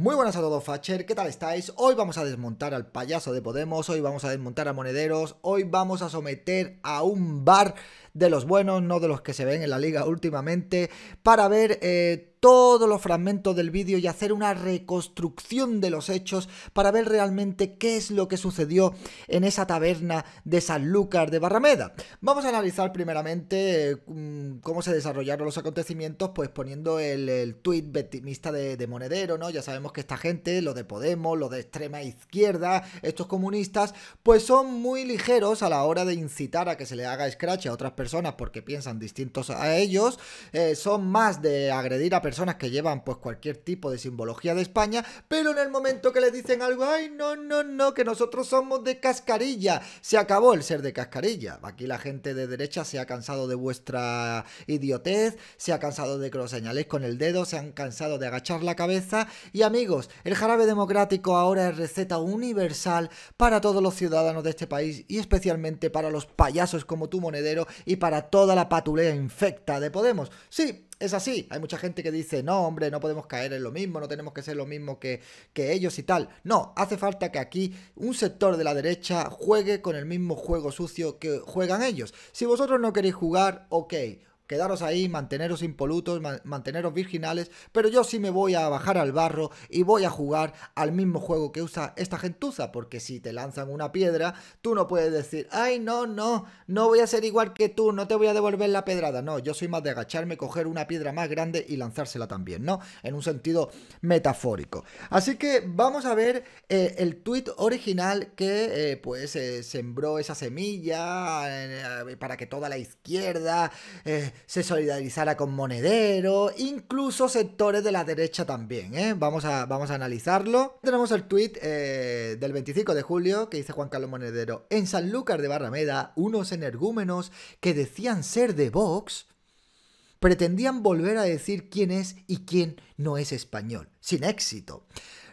Muy buenas a todos, Facher, ¿qué tal estáis? Hoy vamos a desmontar al payaso de Podemos, hoy vamos a desmontar a Monederos, hoy vamos a someter a un bar de los buenos, no de los que se ven en la liga últimamente, para ver eh, todos los fragmentos del vídeo y hacer una reconstrucción de los hechos para ver realmente qué es lo que sucedió en esa taberna de San Lucas de Barrameda. Vamos a analizar primeramente mm, cómo se desarrollaron los acontecimientos, pues poniendo el, tweet tuit victimista de, Monedero, ¿no? Ya sabemos que esta gente, lo de Podemos, lo de extrema izquierda, estos comunistas, pues son muy ligeros a la hora de incitar a que se le haga scratch a otras personas porque piensan distintos a ellos, eh, son más de agredir a personas personas que llevan pues cualquier tipo de simbología de España, pero en el momento que le dicen algo, ay, no, no, no, que nosotros somos de cascarilla, se acabó el ser de cascarilla. Aquí la gente de derecha se ha cansado de vuestra idiotez, se ha cansado de que lo señaléis con el dedo, se han cansado de agachar la cabeza y amigos, el jarabe democrático ahora es receta universal para todos los ciudadanos de este país y especialmente para los payasos como tu monedero y para toda la patulea infecta de Podemos. Sí, es así. Hay mucha gente que dice, no, hombre, no podemos caer en lo mismo, no tenemos que ser lo mismo que, que, ellos y tal. No, hace falta que aquí un sector de la derecha juegue con el mismo juego sucio que juegan ellos. Si vosotros no queréis jugar, ok, quedaros ahí, manteneros impolutos, manteneros virginales, pero yo sí me voy a bajar al barro y voy a jugar al mismo juego que usa esta gentuza, porque si te lanzan una piedra, tú no puedes decir, ay, no, no, no voy a ser igual que tú, no te voy a devolver la pedrada, no, yo soy más de agacharme, coger una piedra más grande y lanzársela también, ¿no? En un sentido metafórico. Así que vamos a ver eh, el tweet original que eh, pues eh, sembró esa semilla para que toda la izquierda se solidarizara con Monedero, incluso sectores de la derecha también, ¿eh? Vamos a, vamos a analizarlo. Tenemos el tweet eh, del 25 de julio que dice Juan Carlos Monedero, en Sanlúcar de Barrameda, unos energúmenos que decían ser de Vox pretendían volver a decir quién es y quién no es español, sin éxito.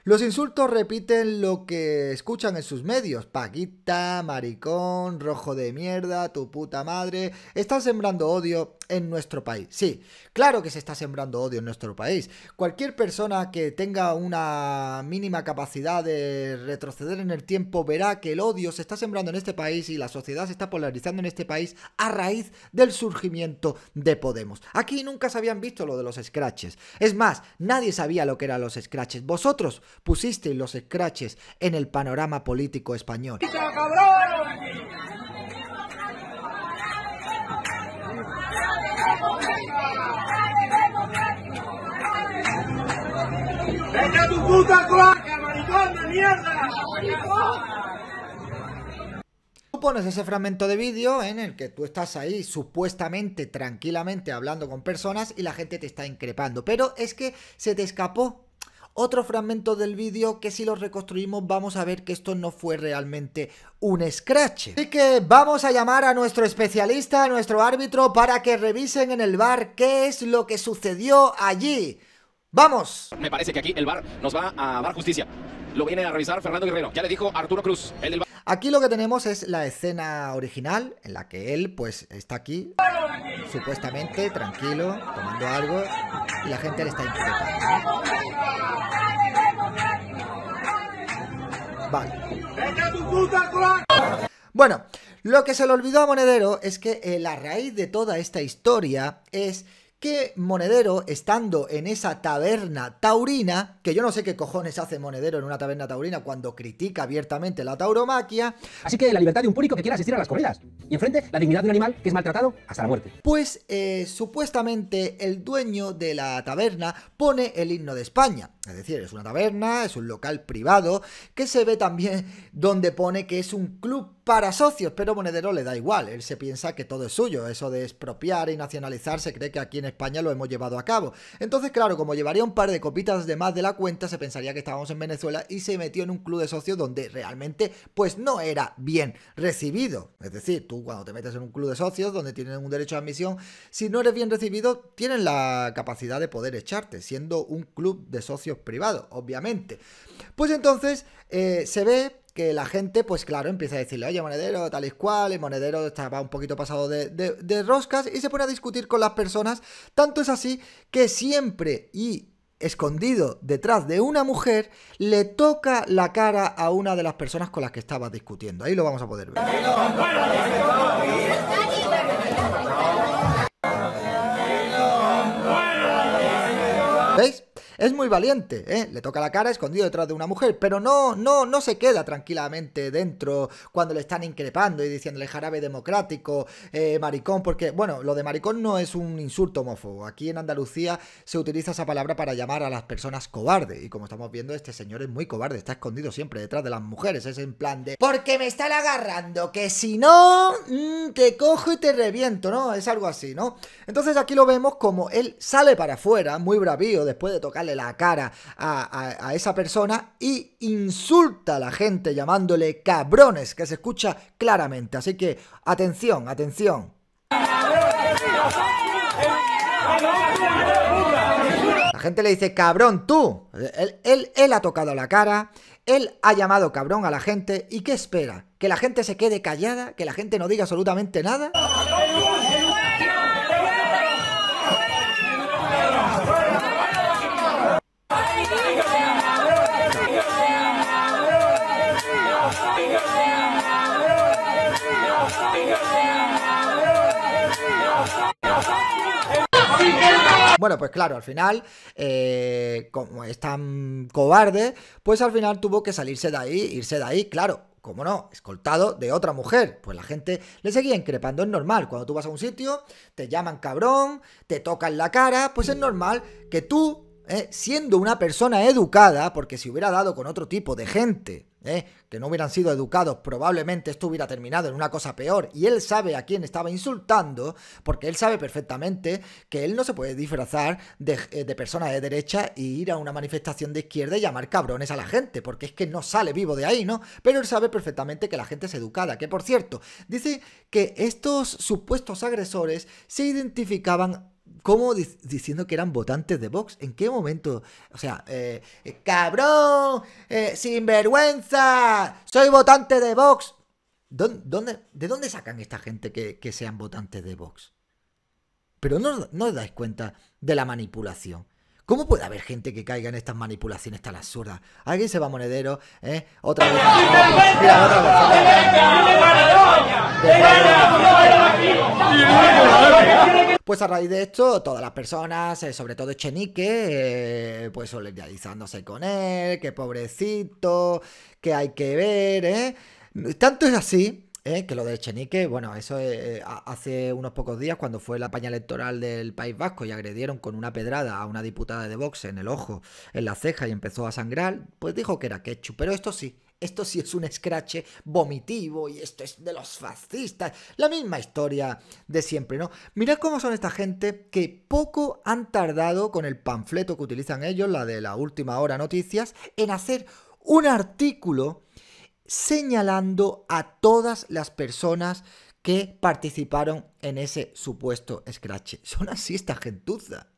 Los insultos repiten lo que escuchan en sus medios. Paquita, maricón, rojo de mierda, tu puta madre. Están sembrando odio en nuestro país. Sí, claro que se está sembrando odio en nuestro país. Cualquier persona que tenga una mínima capacidad de retroceder en el tiempo verá que el odio se está sembrando en este país y la sociedad se está polarizando en este país a raíz del surgimiento de Podemos. Aquí nunca se habían visto lo de los scratches. Es más, nadie sabía lo que eran los scratches. Vosotros pusisteis los scratches en el panorama político español. puta cloaca, maricón de mierda! Tú pones ese fragmento de vídeo en el que tú estás ahí supuestamente tranquilamente hablando con personas y la gente te está increpando, pero es que se te escapó otro fragmento del vídeo que si lo reconstruimos vamos a ver que esto no fue realmente un scratch. Así que vamos a llamar a nuestro especialista, a nuestro árbitro, para que revisen en el bar qué es lo que sucedió allí. ¡Vamos! Me parece que aquí el bar nos va a dar justicia. Lo viene a revisar Fernando Guerrero. Ya le dijo Arturo Cruz, Aquí lo que tenemos es la escena original en la que él pues está aquí supuestamente tranquilo, tomando algo y la gente le está inquietando. Vale. Bueno, lo que se le olvidó a Monedero es que eh, la raíz de toda esta historia es que Monedero, estando en esa taberna taurina, que yo no sé qué cojones hace Monedero en una taberna taurina cuando critica abiertamente la tauromaquia. Así que la libertad de un público que quiere asistir a las corridas. Y enfrente, la dignidad de un animal que es maltratado hasta la muerte. Pues eh, supuestamente el dueño de la taberna pone el himno de España. Es decir, es una taberna, es un local privado, que se ve también donde pone que es un club para socios, pero Monedero le da igual, él se piensa que todo es suyo, eso de expropiar y nacionalizar se cree que aquí en España lo hemos llevado a cabo. Entonces, claro, como llevaría un par de copitas de más de la cuenta, se pensaría que estábamos en Venezuela y se metió en un club de socios donde realmente pues no era bien recibido. Es decir, tú cuando te metes en un club de socios donde tienen un derecho de admisión, si no eres bien recibido, tienen la capacidad de poder echarte, siendo un club de socios privado, obviamente. Pues entonces eh, se ve que la gente, pues claro, empieza a decirle, oye, monedero, tal y cual, el monedero estaba un poquito pasado de, de roscas y se pone a discutir con las personas. Tanto es así que siempre y escondido detrás de una mujer, le toca la cara a una de las personas con las que estaba discutiendo. Ahí lo vamos a poder ver. Es muy valiente, ¿eh? Le toca la cara escondido detrás de una mujer, pero no, no, no se queda tranquilamente dentro cuando le están increpando y diciéndole jarabe democrático, eh, maricón, porque, bueno, lo de maricón no es un insulto homófobo. Aquí en Andalucía se utiliza esa palabra para llamar a las personas cobarde. Y como estamos viendo, este señor es muy cobarde, está escondido siempre detrás de las mujeres. Es en plan de, porque me están agarrando, que si no, mm, te cojo y te reviento, ¿no? Es algo así, ¿no? Entonces aquí lo vemos como él sale para afuera, muy bravío, después de tocar la cara a, esa persona y insulta a la gente llamándole cabrones, que se escucha claramente. Así que atención, atención. La gente le dice, cabrón, tú. Él, él, él, ha tocado la cara, él ha llamado cabrón a la gente. ¿Y qué espera? ¿Que la gente se quede callada? ¿Que la gente no diga absolutamente nada? Bueno, pues claro, al final, eh, como es tan cobarde, pues al final tuvo que salirse de ahí, irse de ahí, claro, como no, escoltado de otra mujer. Pues la gente le seguía increpando, es normal. Cuando tú vas a un sitio, te llaman cabrón, te tocan la cara, pues es normal que tú, eh, siendo una persona educada, porque si hubiera dado con otro tipo de gente, ¿eh? que no hubieran sido educados, probablemente esto hubiera terminado en una cosa peor. Y él sabe a quién estaba insultando, porque él sabe perfectamente que él no se puede disfrazar de, eh, de persona de derecha e ir a una manifestación de izquierda y llamar cabrones a la gente, porque es que no sale vivo de ahí, ¿no? Pero él sabe perfectamente que la gente es educada, que por cierto, dice que estos supuestos agresores se identificaban ¿Cómo diciendo que eran votantes de Vox? ¿En qué momento? O sea, eh, eh, cabrón, ¡Eh, sinvergüenza, soy votante de Vox. de dónde sacan esta gente que, sean votantes de Vox? Pero no, os dais cuenta de la manipulación. ¿Cómo puede haber gente que caiga en estas manipulaciones tan absurdas? Alguien se va a monedero, ¿eh? Otra otra vez. Pues a raíz de esto, todas las personas, eh, sobre todo Chenique, eh, pues solidarizándose con él, que pobrecito, que hay que ver, ¿eh? Tanto es así eh, que lo de Chenique, bueno, eso eh, hace unos pocos días cuando fue la paña electoral del País Vasco y agredieron con una pedrada a una diputada de Vox en el ojo, en la ceja y empezó a sangrar, pues dijo que era quechu, pero esto sí, esto sí es un escrache vomitivo y esto es de los fascistas. La misma historia de siempre, ¿no? Mirad cómo son esta gente que poco han tardado con el panfleto que utilizan ellos, la de la última hora noticias, en hacer un artículo señalando a todas las personas que participaron en ese supuesto escrache. Son así esta gentuza.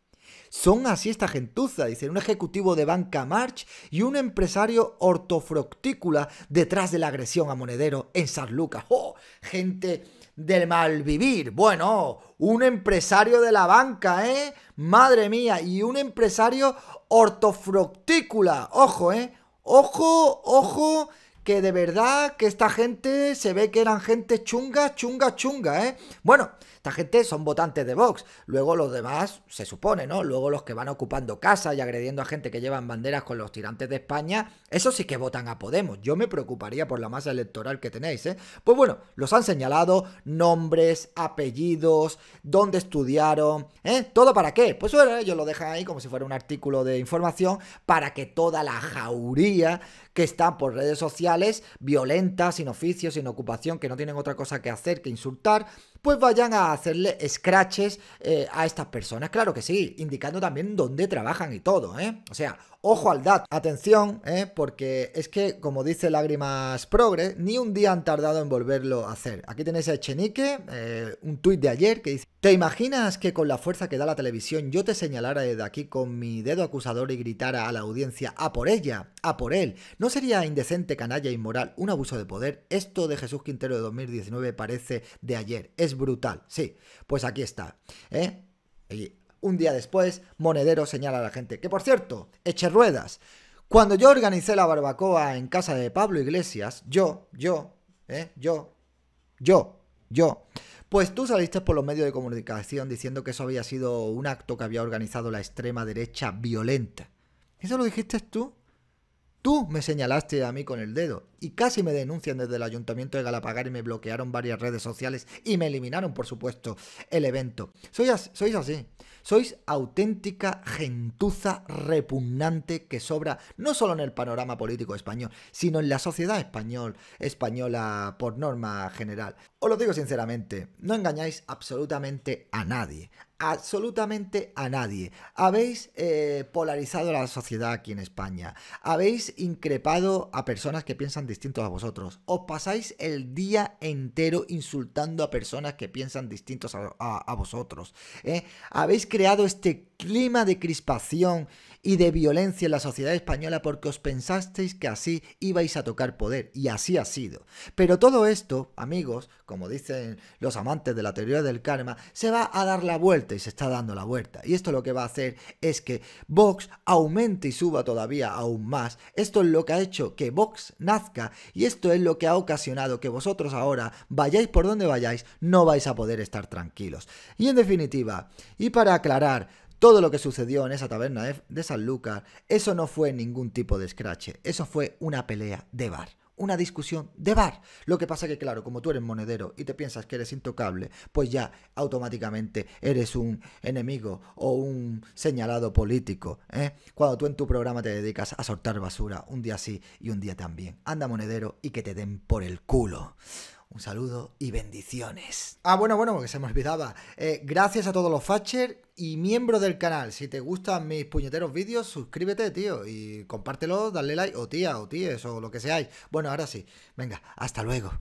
Son así esta gentuza, dicen, un ejecutivo de banca March y un empresario ortofructícola detrás de la agresión a Monedero en San Lucas. ¡Oh! Gente del mal vivir. Bueno, un empresario de la banca, ¿eh? Madre mía, y un empresario ortofructícola. Ojo, ¿eh? Ojo, ojo que de verdad que esta gente se ve que eran gente chunga, chunga, chunga, ¿eh? Bueno, esta gente son votantes de Vox. Luego los demás, se supone, ¿no? Luego los que van ocupando casas y agrediendo a gente que llevan banderas con los tirantes de España, eso sí que votan a Podemos. Yo me preocuparía por la masa electoral que tenéis, ¿eh? Pues bueno, los han señalado nombres, apellidos, dónde estudiaron, ¿eh? ¿Todo para qué? Pues bueno, ellos lo dejan ahí como si fuera un artículo de información para que toda la jauría que están por redes sociales violentas, sin oficio, sin ocupación, que no tienen otra cosa que hacer que insultar pues vayan a hacerle scratches eh, a estas personas. Claro que sí, indicando también dónde trabajan y todo, ¿eh? O sea, ojo al dato. Atención, ¿eh? Porque es que, como dice Lágrimas Progre, ni un día han tardado en volverlo a hacer. Aquí tenéis a Echenique, eh, un tuit de ayer que dice... ¿Te imaginas que con la fuerza que da la televisión yo te señalara desde aquí con mi dedo acusador y gritara a la audiencia a por ella, a por él? ¿No sería indecente, canalla, inmoral, un abuso de poder? Esto de Jesús Quintero de 2019 parece de ayer es brutal. Sí, pues aquí está. ¿eh? Y un día después, Monedero señala a la gente que, por cierto, eche ruedas. Cuando yo organicé la barbacoa en casa de Pablo Iglesias, yo, yo, ¿eh? yo, yo, yo, pues tú saliste por los medios de comunicación diciendo que eso había sido un acto que había organizado la extrema derecha violenta. ¿Eso lo dijiste tú? Tú me señalaste a mí con el dedo y casi me denuncian desde el ayuntamiento de Galapagar y me bloquearon varias redes sociales y me eliminaron, por supuesto, el evento. Sois, sois así, sois auténtica gentuza repugnante que sobra no solo en el panorama político español, sino en la sociedad español, española por norma general. Os lo digo sinceramente, no engañáis absolutamente a nadie absolutamente a nadie. Habéis eh, polarizado la sociedad aquí en España. Habéis increpado a personas que piensan distintos a vosotros. Os pasáis el día entero insultando a personas que piensan distintos a, vosotros. ¿eh? Habéis creado este clima de crispación y de violencia en la sociedad española porque os pensasteis que así ibais a tocar poder. Y así ha sido. Pero todo esto, amigos, como dicen los amantes de la teoría del karma, se va a dar la vuelta y se está dando la vuelta. Y esto lo que va a hacer es que Vox aumente y suba todavía aún más. Esto es lo que ha hecho que Vox nazca y esto es lo que ha ocasionado que vosotros ahora, vayáis por donde vayáis, no vais a poder estar tranquilos. Y en definitiva, y para aclarar, todo lo que sucedió en esa taberna de San Lucas eso no fue ningún tipo de scratch eso fue una pelea de bar, una discusión de bar. Lo que pasa que, claro, como tú eres monedero y te piensas que eres intocable, pues ya automáticamente eres un enemigo o un señalado político. ¿eh? Cuando tú en tu programa te dedicas a soltar basura un día sí y un día también. Anda monedero y que te den por el culo. Un saludo y bendiciones. Ah, bueno, bueno, que se me olvidaba. Eh, gracias a todos los facher y miembros del canal. Si te gustan mis puñeteros vídeos, suscríbete, tío. Y compártelo, dale like, o tía, o tíes, o lo que seáis. Bueno, ahora sí. Venga, hasta luego.